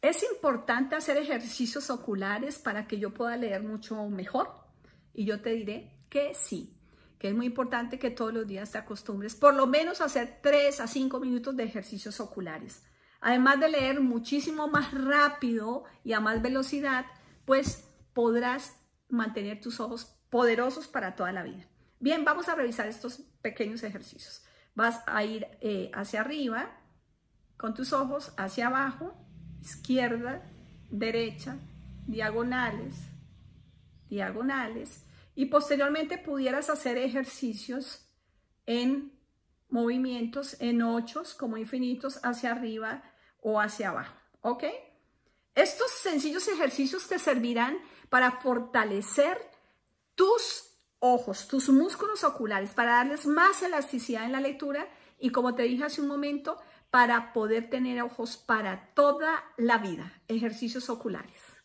Es importante hacer ejercicios oculares para que yo pueda leer mucho mejor. Y yo te diré que sí, que es muy importante que todos los días te acostumbres por lo menos a hacer 3 a 5 minutos de ejercicios oculares. Además de leer muchísimo más rápido y a más velocidad, pues podrás mantener tus ojos poderosos para toda la vida. Bien, vamos a revisar estos pequeños ejercicios. Vas a ir eh, hacia arriba con tus ojos, hacia abajo, izquierda, derecha, diagonales, diagonales, y posteriormente pudieras hacer ejercicios en movimientos en ochos como infinitos hacia arriba o hacia abajo, ¿ok? Estos sencillos ejercicios te servirán para fortalecer tus ojos, tus músculos oculares, para darles más elasticidad en la lectura y como te dije hace un momento, para poder tener ojos para toda la vida. Ejercicios oculares.